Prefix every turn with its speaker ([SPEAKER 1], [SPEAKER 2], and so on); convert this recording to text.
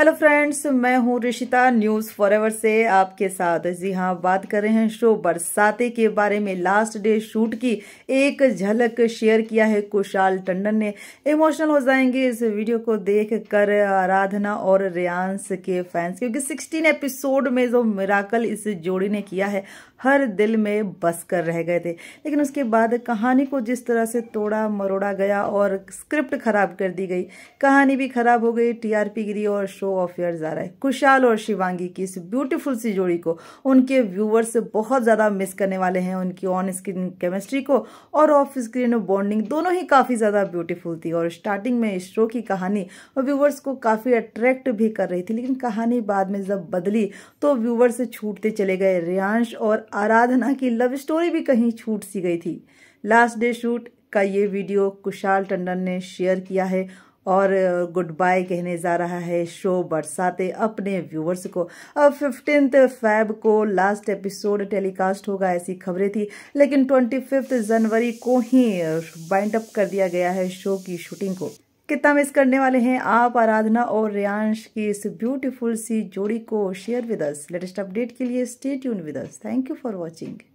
[SPEAKER 1] hello friends मैं हूं Rishita news for से आपके साथ जी हां बात कर रहे हैं शो बरसाते के बारे में लास्ट डे शूट की एक झलक शेयर किया है कुशाल टंडन ने इमोशनल हो जाएंगे इस वीडियो को देख कर आराधना और रियांस के फैंस क्योंकि 16 एपिसोड में जो मिराकल इस जोड़ी ने किया है हर दिल में बस कर रह गए थे लेकिन उसके बाद कहानी को जिस तरह से तोड़ा मरोड़ा गया और स्क्रिप्ट खराब कर दी गई कहानी भी खराब हो गई टीआरपी गिरी और शो ऑफ ईयर आ रहा है कुशाल और शिवांगी की इस ब्यूटीफुल सी जोड़ी को उनके व्यूवर्स बहुत ज़्यादा मिस करने वाले हैं उनकी ऑन स्क्रीन केमिस्ट्री को और ऑफ स्क्रीन बॉन्डिंग दोनों ही काफ़ी ज़्यादा ब्यूटीफुल थी और स्टार्टिंग में इस शो की कहानी व्यूवर्स को काफ़ी अट्रैक्ट भी कर रही थी लेकिन कहानी बाद में जब बदली तो व्यूवर्स छूटते चले गए रियांश और आराधना की लव स्टोरी भी कहीं छूट सी गई थी लास्ट डे शूट का ये वीडियो कुशाल टंडन ने शेयर किया है और गुड बाय कहने जा रहा है शो बरसाते अपने व्यूवर्स को अब फिफ्टीन फैब को लास्ट एपिसोड टेलीकास्ट होगा ऐसी खबरें थी लेकिन ट्वेंटी फिफ्थ जनवरी को ही बाइंड अप कर दिया गया है शो की शूटिंग को कितना मिस करने वाले हैं आप आराधना और रियांश की इस ब्यूटीफुल सी जोड़ी को share with us latest update के लिए stay tune with us thank you for watching